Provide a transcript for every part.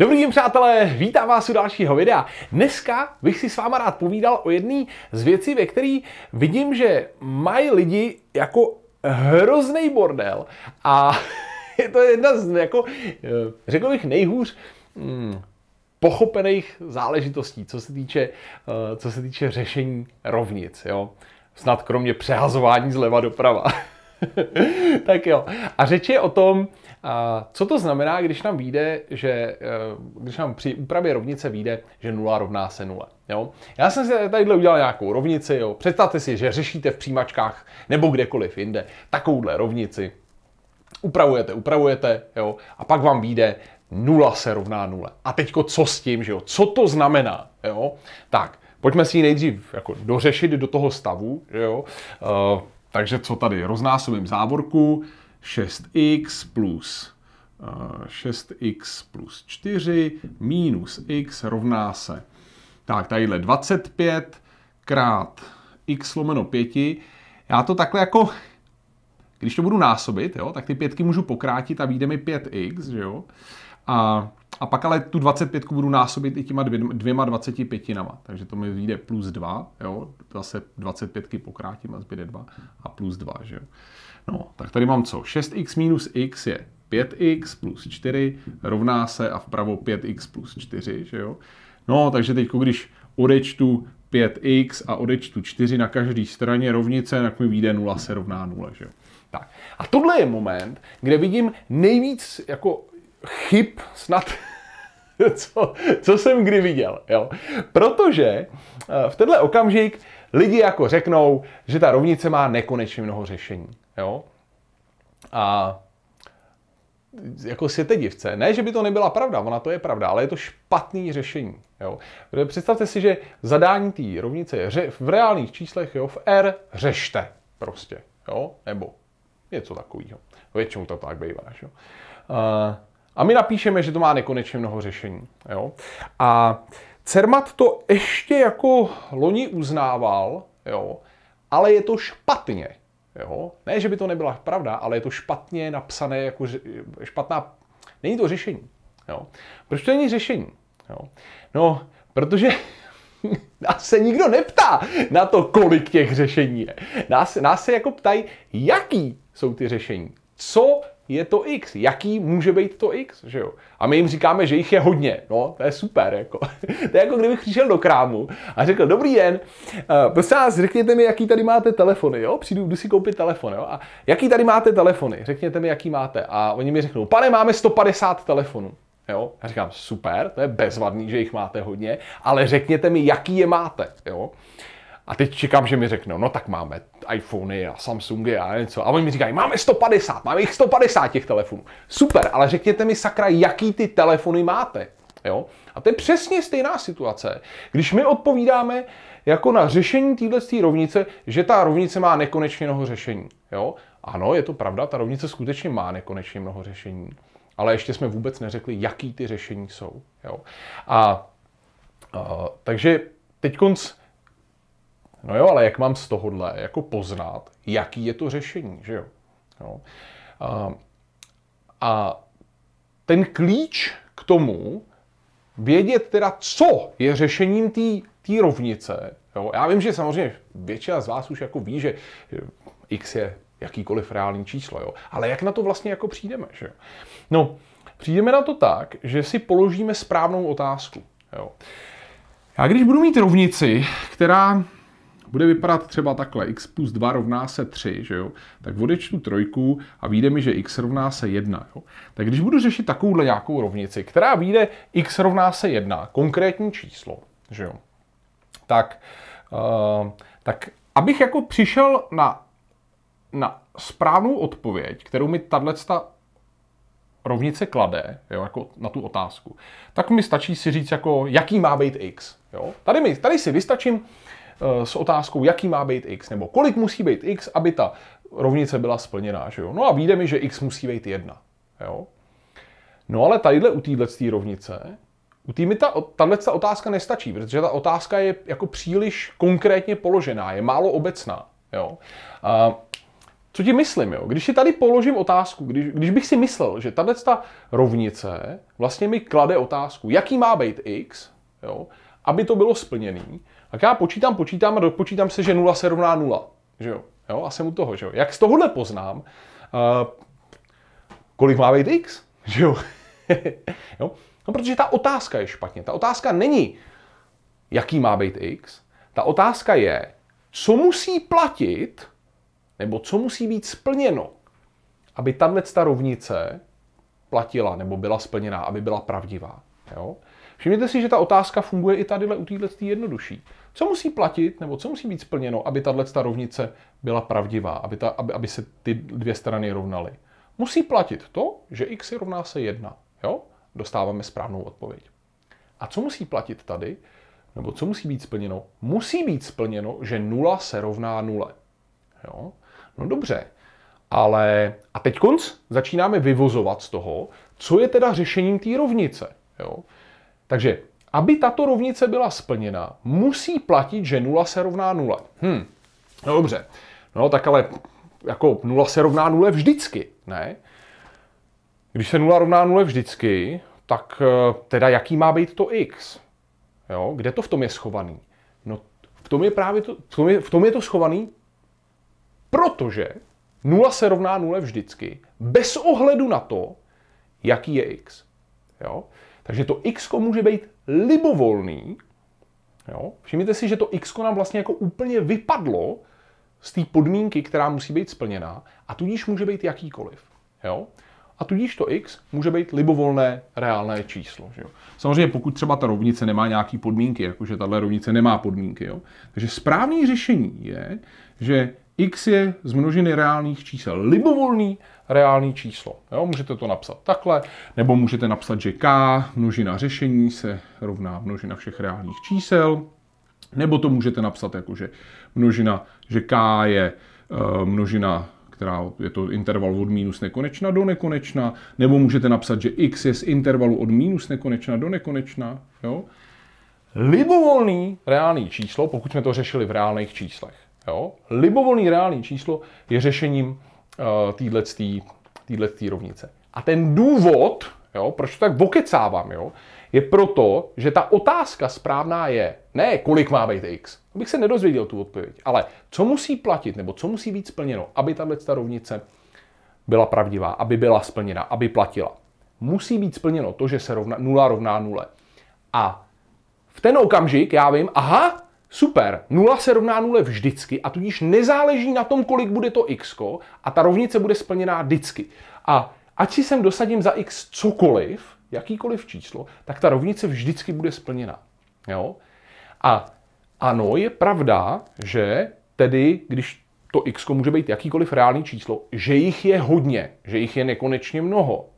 Dobrý den, přátelé, vítám vás u dalšího videa. Dneska bych si s váma rád povídal o jedné z věcí, ve které vidím, že mají lidi jako hrozný bordel a je to jedna z, jako, eh, řekl bych, nejhůř hmm, pochopených záležitostí, co se týče, eh, co se týče řešení rovnic. Jo? Snad kromě přehazování zleva doprava. tak jo. A řeč je o tom, co to znamená, když nám vyjde, že e, když nám při úpravě rovnice vyjde, že nula rovná se nule. Jo? Já jsem si tadyhle udělal nějakou rovnici. Jo? Představte si, že řešíte v přímačkách nebo kdekoliv jinde takovouhle rovnici. Upravujete, upravujete jo? a pak vám vyjde nula se rovná nule. A teď co s tím, že jo? Co to znamená? Jo? Tak, pojďme si ji nejdřív jako dořešit do toho stavu, že jo? Uh, takže co tady? Roznásobím závorku 6x plus 6x eh, plus 4 minus x rovná se. Tak, tadyhle 25 krát x lomeno 5. Já to takhle jako, když to budu násobit, jo, tak ty pětky můžu pokrátit a vyjde mi 5x, že jo. A a pak ale tu 25 budu násobit i těma dvěma 25 nama. Takže to mi vyjde plus 2, jo. Zase 25 pokrátím a zbyde 2. A plus 2, že jo. No, tak tady mám co? 6x minus x je 5x plus 4 rovná se a vpravo 5x plus 4, že jo. No, takže teď, když odečtu 5x a odečtu 4 na každé straně rovnice, tak mi vyjde 0 se rovná 0, že jo. Tak. A tohle je moment, kde vidím nejvíc jako chyb snad co, co jsem kdy viděl. Jo? Protože eh, v tenhle okamžik lidi jako řeknou, že ta rovnice má nekonečně mnoho řešení. Jo? A jako světe divce. Ne, že by to nebyla pravda, ona to je pravda, ale je to špatný řešení. Jo. Představte si, že zadání té rovnice je ře- v reálných číslech, jo, v R řešte prostě, jo, nebo něco takového. Většinou to tak bývá, jo. Uh, a my napíšeme, že to má nekonečně mnoho řešení. Jo? A Cermat to ještě jako loni uznával, jo? ale je to špatně. Jo? Ne, že by to nebyla pravda, ale je to špatně napsané, jako špatná... Není to řešení. Jo? Proč to není řešení? Jo? No, protože nás se nikdo neptá na to, kolik těch řešení je. Nás, nás se jako ptají, jaký jsou ty řešení. Co je to X. Jaký může být to X, že jo? A my jim říkáme, že jich je hodně. No, to je super, jako. to je jako kdybych přišel do krámu a řekl, dobrý den, uh, prosím vás, řekněte mi, jaký tady máte telefony, jo? Přijdu, jdu si koupit telefon, jo? A jaký tady máte telefony? Řekněte mi, jaký máte. A oni mi řeknou, pane, máme 150 telefonů. Jo? Já říkám, super, to je bezvadný, že jich máte hodně, ale řekněte mi, jaký je máte. Jo? A teď čekám, že mi řeknou, no tak máme iPhony a Samsungy a něco. A oni mi říkají, máme 150, máme jich 150 těch telefonů. Super, ale řekněte mi sakra, jaký ty telefony máte. Jo? A to je přesně stejná situace, když my odpovídáme jako na řešení této rovnice, že ta rovnice má nekonečně mnoho řešení. Jo? Ano, je to pravda, ta rovnice skutečně má nekonečně mnoho řešení, ale ještě jsme vůbec neřekli, jaký ty řešení jsou. Jo? A, a takže teď konc No jo, ale jak mám z tohohle jako poznat, jaký je to řešení, že jo? jo. A, a ten klíč k tomu, vědět teda, co je řešením té rovnice. Jo. Já vím, že samozřejmě většina z vás už jako ví, že x je jakýkoliv reální číslo, jo. ale jak na to vlastně jako přijdeme? Že jo? No, přijdeme na to tak, že si položíme správnou otázku. Jo. Já když budu mít rovnici, která bude vypadat třeba takhle, x plus 2 rovná se 3, že jo? tak odečtu trojku a vyjde mi, že x rovná se 1. Jo? Tak když budu řešit takovouhle nějakou rovnici, která vyjde x rovná se 1, konkrétní číslo, že jo? Tak, uh, tak abych jako přišel na, na správnou odpověď, kterou mi tahle rovnice klade, jo, jako na tu otázku, tak mi stačí si říct, jako, jaký má být x. Jo? Tady, mi, tady si vystačím Eh, s otázkou, jaký má být x, nebo kolik musí být x, aby ta rovnice byla splněná. Že jo? No a vyjde mi, že x musí být 1. Jo? No ale tadyhle u téhle rovnice, u té mi ta, tahle otázka nestačí, protože ta otázka je jako příliš konkrétně položená, je málo obecná. Jo? A co ti myslím, jo? Když si tady položím otázku, když, když bych si myslel, že tato rovnice vlastně mi klade otázku, jaký má být x, jo? aby to bylo splněné. Tak já počítám, počítám a dopočítám se, že 0 se rovná 0. Že jo? jo? A jsem u toho, že jo? Jak z tohohle poznám, uh, kolik má být x? Že jo? jo? No, protože ta otázka je špatně. Ta otázka není, jaký má být x. Ta otázka je, co musí platit, nebo co musí být splněno, aby tahle rovnice platila nebo byla splněná, aby byla pravdivá. Jo? Všimněte si, že ta otázka funguje i tady u téhle jednodušší. Co musí platit, nebo co musí být splněno, aby tahle rovnice byla pravdivá, aby, ta, aby, aby se ty dvě strany rovnaly? Musí platit to, že x je rovná se 1. Jo? Dostáváme správnou odpověď. A co musí platit tady, nebo co musí být splněno? Musí být splněno, že 0 se rovná 0. Jo? No dobře, ale a teď konc začínáme vyvozovat z toho, co je teda řešením té rovnice. Jo? Takže aby tato rovnice byla splněna, musí platit, že 0 se rovná 0. Hm, no dobře. No tak ale jako 0 se rovná 0 vždycky, ne? Když se 0 rovná 0 vždycky, tak eh, teda jaký má být to x? Jo? Kde to v tom je schovaný? No v tom je právě to, v tom je, v tom je to schovaný, protože 0 se rovná 0 vždycky, bez ohledu na to, jaký je x. Jo? Takže to x může být libovolný. Jo? Všimněte si, že to x nám vlastně jako úplně vypadlo z té podmínky, která musí být splněná, a tudíž může být jakýkoliv. Jo? A tudíž to x může být libovolné reálné číslo. Že jo? Samozřejmě pokud třeba ta rovnice nemá nějaký podmínky, jakože tahle rovnice nemá podmínky. Jo? Takže správný řešení je, že x je z množiny reálných čísel libovolný reálný číslo. Jo, můžete to napsat takhle, nebo můžete napsat, že k množina řešení se rovná množina všech reálných čísel, nebo to můžete napsat jako, že množina, že k je e, množina která je to interval od minus nekonečna do nekonečna, nebo můžete napsat, že x je z intervalu od minus nekonečna do nekonečna. Jo? Libovolný reálný číslo, pokud jsme to řešili v reálných číslech. Jo? Libovolný reálný číslo je řešením eh, této rovnice. A ten důvod, jo, proč to tak bokecávám, jo, je proto, že ta otázka správná je, ne kolik má být x, Abych se nedozvěděl tu odpověď, ale co musí platit nebo co musí být splněno, aby tahle rovnice byla pravdivá, aby byla splněna, aby platila. Musí být splněno to, že se rovna, nula rovná nule. A v ten okamžik já vím, aha, Super, 0 se rovná 0 vždycky a tudíž nezáleží na tom, kolik bude to x a ta rovnice bude splněná vždycky. A ať si sem dosadím za x cokoliv, jakýkoliv číslo, tak ta rovnice vždycky bude splněna. Jo? A ano, je pravda, že tedy, když to x může být jakýkoliv reálný číslo, že jich je hodně, že jich je nekonečně mnoho.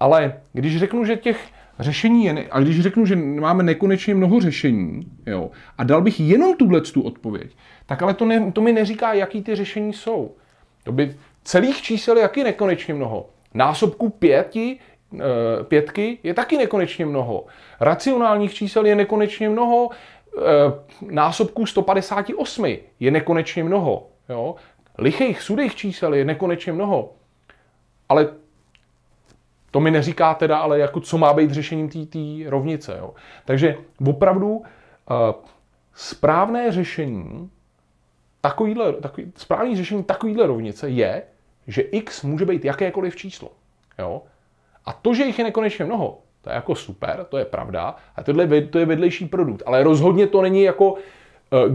Ale když řeknu, že těch Řešení je, a když řeknu, že máme nekonečně mnoho řešení, jo, a dal bych jenom tuhle tu odpověď, tak ale to, ne, to mi neříká, jaký ty řešení jsou. To by celých čísel jaký nekonečně mnoho. Násobku pěti, eh, pětky je taky nekonečně mnoho. Racionálních čísel je nekonečně mnoho. Eh, násobku 158 je nekonečně mnoho. Jo? Lichých, sudých čísel je nekonečně mnoho. Ale to mi neříká teda, ale jako co má být řešením té rovnice. Jo. Takže opravdu uh, správné řešení takovýhle, takový, správný řešení takovýhle rovnice je, že x může být jakékoliv číslo. Jo? A to, že jich je nekonečně mnoho, to je jako super, to je pravda, a tohle to je vedlejší produkt, ale rozhodně to není jako uh,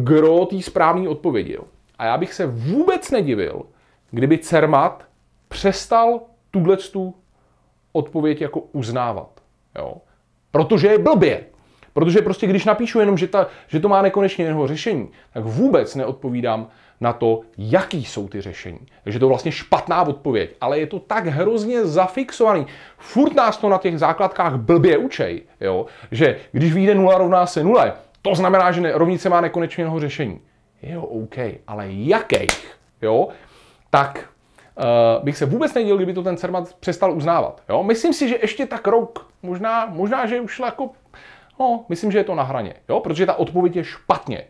gro té správné odpovědi. Jo? A já bych se vůbec nedivil, kdyby Cermat přestal tuhle odpověď jako uznávat. Jo? Protože je blbě. Protože prostě když napíšu jenom, že, ta, že to má nekonečně jeho řešení, tak vůbec neodpovídám na to, jaký jsou ty řešení. Takže to je vlastně špatná odpověď, ale je to tak hrozně zafixovaný. Furt nás to na těch základkách blbě učej, jo? že když vyjde nula rovná se nule, to znamená, že ne, rovnice má jeho řešení. Jo, OK, ale jakých? Jo? Tak uh, bych se vůbec nedělil, kdyby to ten Cermat přestal uznávat. Jo? Myslím si, že ještě tak rok, možná, možná že už jako, no, myslím, že je to na hraně, jo? protože ta odpověď je špatně.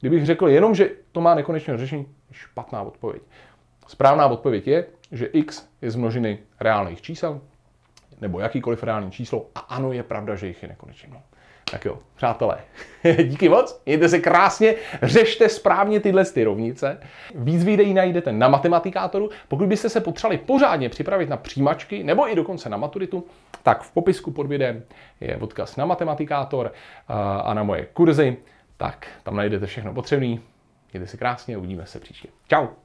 Kdybych řekl jenom, že to má nekonečné řešení, špatná odpověď. Správná odpověď je, že x je z množiny reálných čísel, nebo jakýkoliv reálný číslo, a ano, je pravda, že jich je nekonečné. Tak jo, přátelé, díky moc, mějte se krásně, řešte správně tyhle ty rovnice. Víc videí najdete na matematikátoru. Pokud byste se potřebovali pořádně připravit na přijímačky nebo i dokonce na maturitu, tak v popisku pod videem je odkaz na matematikátor a na moje kurzy. Tak tam najdete všechno potřebné. Mějte se krásně, uvidíme se příště. Ciao.